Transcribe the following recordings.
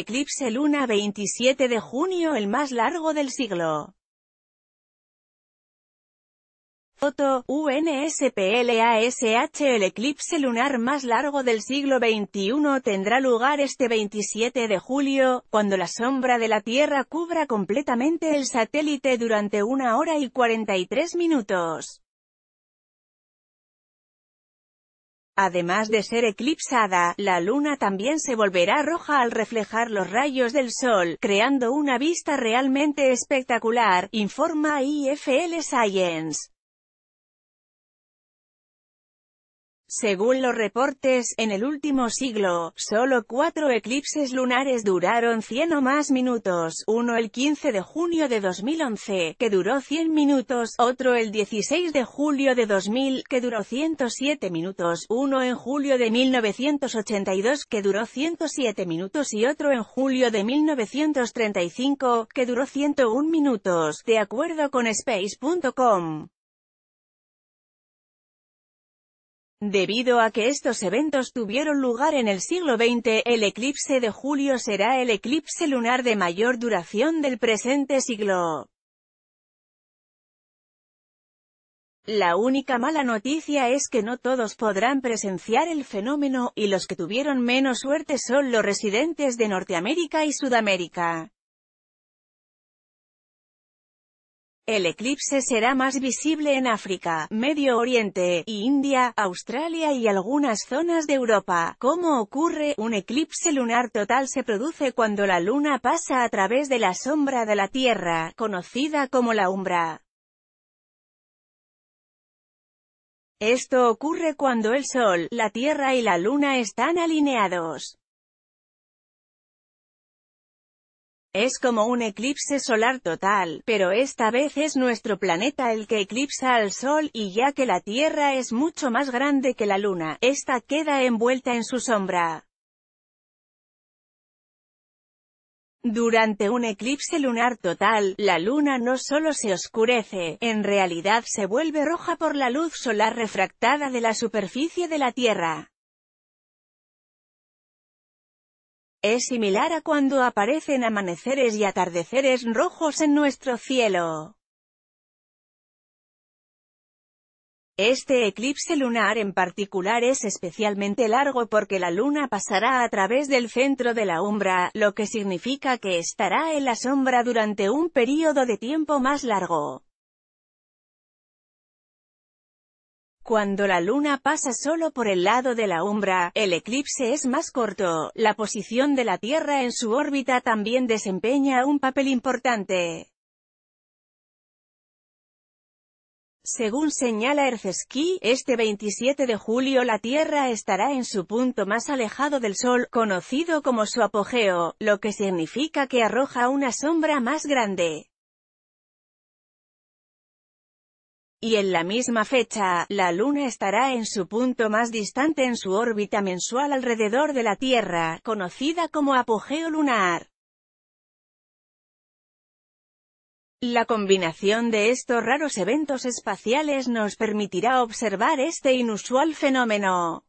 Eclipse luna 27 de junio el más largo del siglo. Foto, UNSPLASH El eclipse lunar más largo del siglo XXI tendrá lugar este 27 de julio, cuando la sombra de la Tierra cubra completamente el satélite durante una hora y 43 minutos. Además de ser eclipsada, la luna también se volverá roja al reflejar los rayos del sol, creando una vista realmente espectacular, informa IFL Science. Según los reportes, en el último siglo, solo cuatro eclipses lunares duraron 100 o más minutos, uno el 15 de junio de 2011, que duró 100 minutos, otro el 16 de julio de 2000, que duró 107 minutos, uno en julio de 1982, que duró 107 minutos y otro en julio de 1935, que duró 101 minutos, de acuerdo con Space.com. Debido a que estos eventos tuvieron lugar en el siglo XX, el eclipse de julio será el eclipse lunar de mayor duración del presente siglo. La única mala noticia es que no todos podrán presenciar el fenómeno, y los que tuvieron menos suerte son los residentes de Norteamérica y Sudamérica. El eclipse será más visible en África, Medio Oriente, India, Australia y algunas zonas de Europa. ¿Cómo ocurre, un eclipse lunar total se produce cuando la luna pasa a través de la sombra de la Tierra, conocida como la umbra. Esto ocurre cuando el Sol, la Tierra y la Luna están alineados. Es como un eclipse solar total, pero esta vez es nuestro planeta el que eclipsa al Sol, y ya que la Tierra es mucho más grande que la Luna, esta queda envuelta en su sombra. Durante un eclipse lunar total, la luna no solo se oscurece, en realidad se vuelve roja por la luz solar refractada de la superficie de la Tierra. Es similar a cuando aparecen amaneceres y atardeceres rojos en nuestro cielo. Este eclipse lunar en particular es especialmente largo porque la luna pasará a través del centro de la umbra, lo que significa que estará en la sombra durante un período de tiempo más largo. Cuando la luna pasa solo por el lado de la umbra, el eclipse es más corto, la posición de la Tierra en su órbita también desempeña un papel importante. Según señala Ercesky, este 27 de julio la Tierra estará en su punto más alejado del Sol, conocido como su apogeo, lo que significa que arroja una sombra más grande. y en la misma fecha, la Luna estará en su punto más distante en su órbita mensual alrededor de la Tierra, conocida como apogeo lunar. La combinación de estos raros eventos espaciales nos permitirá observar este inusual fenómeno.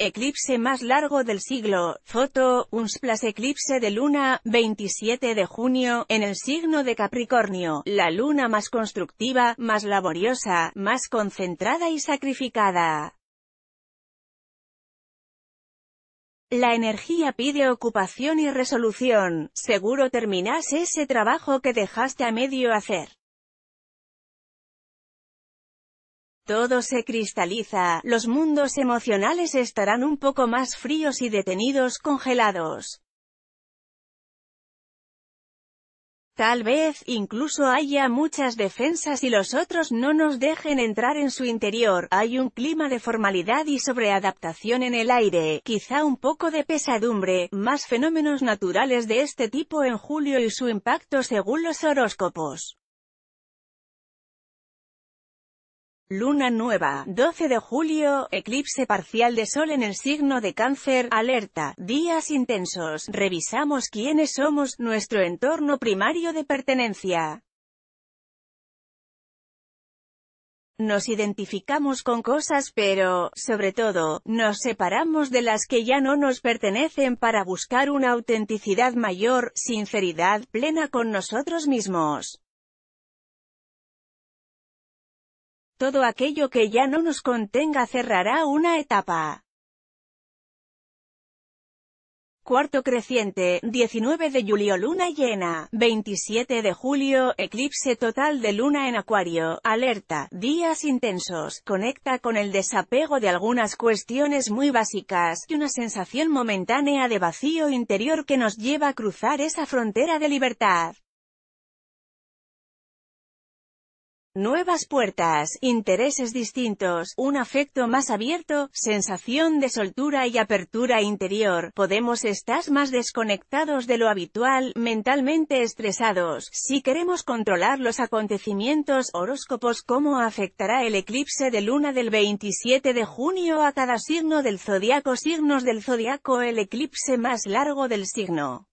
Eclipse más largo del siglo, foto, un eclipse de luna, 27 de junio, en el signo de Capricornio, la luna más constructiva, más laboriosa, más concentrada y sacrificada. La energía pide ocupación y resolución, seguro terminás ese trabajo que dejaste a medio hacer. todo se cristaliza, los mundos emocionales estarán un poco más fríos y detenidos congelados. Tal vez, incluso haya muchas defensas y los otros no nos dejen entrar en su interior, hay un clima de formalidad y sobreadaptación en el aire, quizá un poco de pesadumbre, más fenómenos naturales de este tipo en julio y su impacto según los horóscopos. Luna nueva, 12 de julio, eclipse parcial de Sol en el signo de cáncer, alerta, días intensos, revisamos quiénes somos, nuestro entorno primario de pertenencia. Nos identificamos con cosas pero, sobre todo, nos separamos de las que ya no nos pertenecen para buscar una autenticidad mayor, sinceridad plena con nosotros mismos. Todo aquello que ya no nos contenga cerrará una etapa. Cuarto creciente, 19 de julio Luna llena, 27 de julio, eclipse total de Luna en Acuario, alerta, días intensos, conecta con el desapego de algunas cuestiones muy básicas y una sensación momentánea de vacío interior que nos lleva a cruzar esa frontera de libertad. Nuevas puertas, intereses distintos, un afecto más abierto, sensación de soltura y apertura interior, podemos estar más desconectados de lo habitual, mentalmente estresados, si queremos controlar los acontecimientos horóscopos cómo afectará el eclipse de luna del 27 de junio a cada signo del zodiaco signos del zodiaco el eclipse más largo del signo.